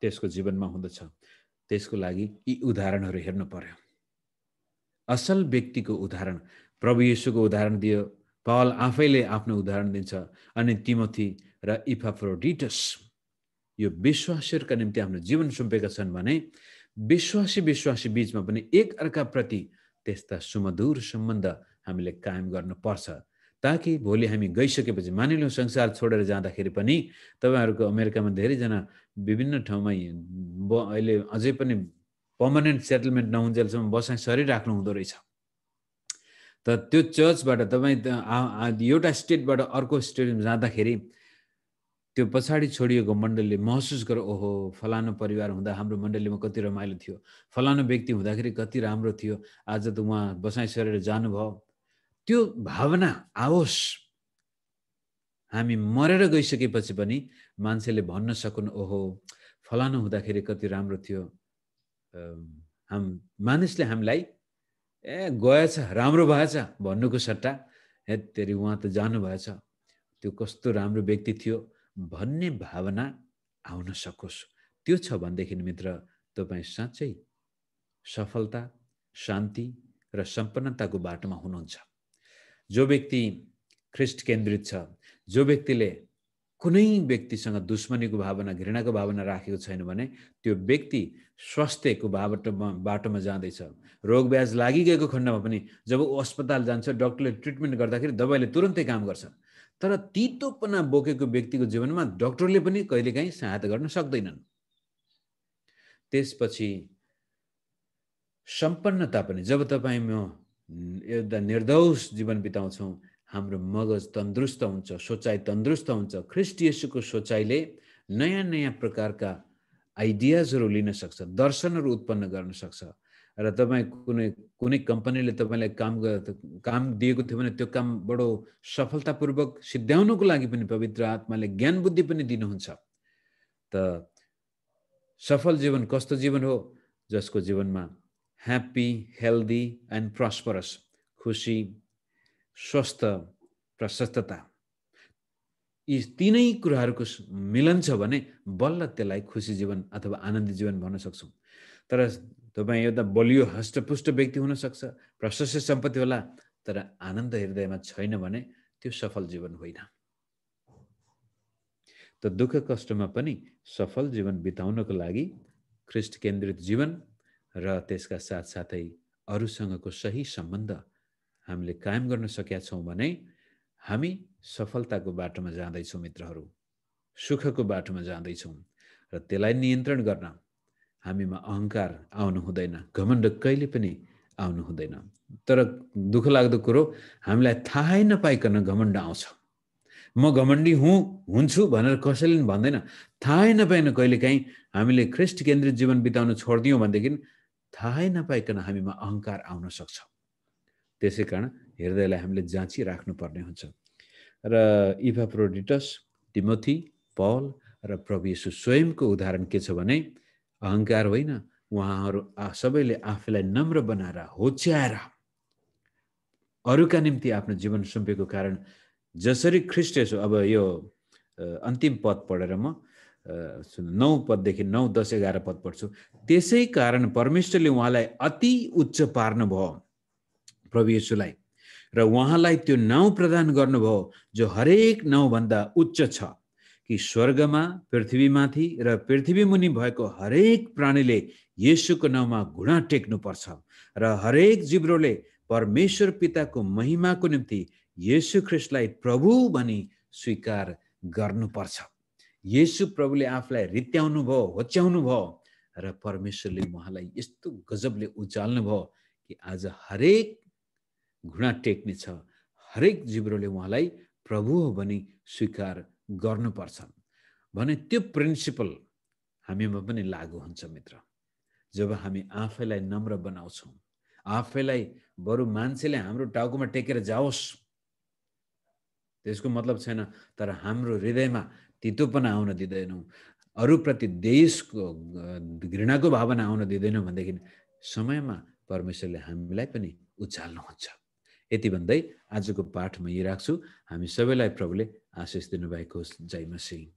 त्यसको जीवनमा हुँदछ त्यसको लागि यी उदाहरणहरू हेर्नु पर्यो असल व्यक्तिको उदाहरण प्रभु यीशुको उदाहरण दियो पहल आफैले आफ्नो उदाहरण दिन्छ अनि तिमथी र इफाफ्रोडिटस यो विश्वासहरूका निम्ति आफ्नो जीवन सुम्पेका छन् भने विश्वासी विश्वासी बिचमा पनि एक अर्काप्रति त्यस्ता सुमधुर सम्बन्ध हामीले कायम गर्नुपर्छ ताकि भोलि हामी गइसकेपछि मानिलिउँ संसार छोडेर जाँदाखेरि पनि तपाईँहरूको अमेरिकामा धेरैजना विभिन्न ठाउँमा ब अहिले अझै पनि पर्मानेन्ट सेटलमेन्ट नहुन्जेलसम्म बसाइ सरी राख्नु हुँदो रहेछ त त्यो चर्चबाट तपाईँ एउटा स्टेटबाट अर्को स्टेट जाँदाखेरि त्यो पछाडि छोडिएको मण्डलीले महसुस गर ओहो फलानु परिवार हुँदा हाम्रो मण्डलीमा कति रमाइलो थियो फलानु व्यक्ति हुँदाखेरि कति राम्रो थियो आज त उहाँ बसाइ सरेर जानुभयो त्यो भावना आओस् हामी मरेर गइसकेपछि पनि मान्छेले भन्न सकुन् ओहो फलानु हुँदाखेरि कति राम्रो थियो हाम मानिसले हामीलाई ए गएछ राम्रो भएछ भन्नुको सट्टा हे उहाँ त जानुभएछ त्यो कस्तो राम्रो व्यक्ति थियो भन्ने भावना आउन सकोस् त्यो छ भनेदेखि मित्र तपाईँ साँच्चै सफलता शान्ति र सम्पन्नताको बाटोमा हुनुहुन्छ जो व्यक्ति ख्रिस्ट केन्द्रित छ जो व्यक्तिले कुनै व्यक्तिसँग दुश्मनीको भावना घृणाको भावना राखेको छैन भने त्यो व्यक्ति स्वास्थ्यको बाटोमा बाटोमा जाँदैछ रोग ब्याज लागिगएको खण्डमा पनि जब अस्पताल जान्छ डक्टरले ट्रिटमेन्ट गर्दाखेरि दबाईले तुरन्तै काम गर्छ तर तितोपना बोकेको व्यक्तिको जीवनमा डक्टरले पनि कहिलेकाहीँ सहायता गर्न सक्दैनन् त्यसपछि सम्पन्नता पनि जब तपाईँ म एउटा निर्दोष जीवन बिताउँछौँ हाम्रो मगज तन्दुरुस्त हुन्छ सोचाइ तन्दुरुस्त हुन्छ ख्रिस्टियसुको सोचाइले नयाँ नयाँ प्रकारका आइडियाजहरू लिन सक्छ दर्शनहरू उत्पन्न गर्न सक्छ र तपाईँ कुनै कुनै कम्पनीले तपाईँलाई काम काम दिएको थियो भने त्यो काम बडो सफलतापूर्वक सिद्ध्याउनुको लागि पनि पवित्र आत्माले ज्ञान बुद्धि पनि दिनुहुन्छ त सफल जीवन कस्तो जीवन हो जसको जीवनमा ह्याप्पी हेल्दी एन्ड प्रस्परस खुसी स्वस्थ प्रशस्तता यी तिनै कुराहरूको मिलन छ भने बल्ल त्यसलाई खुसी जीवन अथवा आनन्दी जीवन भन्न सक्छौँ तर तपाईँ एउटा बलियो हष्टपुष्ट व्यक्ति हुनसक्छ प्रशस्त सम्पत्ति होला तर आनन्द हृदयमा छैन भने त्यो सफल जीवन होइन त दुःख कष्टमा पनि सफल जीवन बिताउनको लागि ख्रिस्ट केन्द्रित जीवन र त्यसका साथसाथै अरूसँगको सही सम्बन्ध हामीले कायम गर्न सकेका छौँ भने हामी सफलताको बाटोमा जाँदैछौँ मित्रहरू सुखको बाटोमा जाँदैछौँ र त्यसलाई नियन्त्रण गर्न हामीमा अहङ्कार आउनु हुँदैन घमण्ड कहिले पनि आउनु हुँदैन तर दुःख लाग्दो कुरो हामीलाई थाहै नपाइकन घमण्ड आउँछ म घमण्डी हुँ हुन्छु भनेर कसैले पनि भन्दैन थाहै नपाइन कहिलेकाहीँ हामीले ख्रिस्ट केन्द्रित जीवन बिताउन छोडिदियौँ भनेदेखि थाहै नपाइकन हामीमा अहङ्कार आउन सक्छ त्यसै कारण हृदयलाई हामीले जाँची राख्नुपर्ने हुन्छ र प्रोडिटस टिमोथी पल र प्रभु यीशु स्वयंको उदाहरण के छ भने अहङ्कार होइन उहाँहरू सबैले आफैलाई नम्र बनाएर होच्याएर अरूका निम्ति आफ्नो जीवन सुम्पेको कारण जसरी ख्रिस्ट यसो अब यो अन्तिम पद पढेर म नौ पददेखि नौ दस एघार पद पढ्छु त्यसै कारण परमेश्वरले उहाँलाई अति उच्च पार्नुभयो प्रभु यसुलाई र उहाँलाई त्यो नाउँ प्रदान गर्नुभयो जो हरेक नाउँभन्दा उच्च छ कि स्वर्गमा पृथ्वीमाथि र पृथ्वी मुनि भएको हरेक प्राणीले यसुको नाउँमा घुँडा टेक्नुपर्छ र हरेक जिब्रोले परमेश्वर पिताको महिमाको निम्ति येसु ख्रिस्टलाई प्रभु भनी स्वीकार गर्नुपर्छ येसु प्रभुले आफूलाई रित्याउनु भयो होच्याउनु भयो र परमेश्वरले उहाँलाई यस्तो गजबले उचाल्नु भयो कि आज हरेक घुँडा टेक्ने छ हरेक जिब्रोले उहाँलाई प्रभु हो भनी स्वीकार गर्नुपर्छ भने त्यो प्रिन्सिपल हामीमा पनि लागु हुन्छ मित्र जब हामी आफैलाई नम्र बनाउँछौँ आफैलाई बरु मान्छेले हाम्रो टाउकोमा टेकेर जाओस् त्यसको मतलब छैन तर हाम्रो हृदयमा तितोपना आउन दिँदैनौँ अरूप्रति देशको घृणाको भावना आउन दिँदैनौँ भनेदेखि समयमा परमेश्वरले हामीलाई पनि उचाल्नुहुन्छ यति भन्दै आजको पाठ म यही राख्छु हामी सबैलाई प्रभुले आशिष दिनुभएको होस् जय मसिंह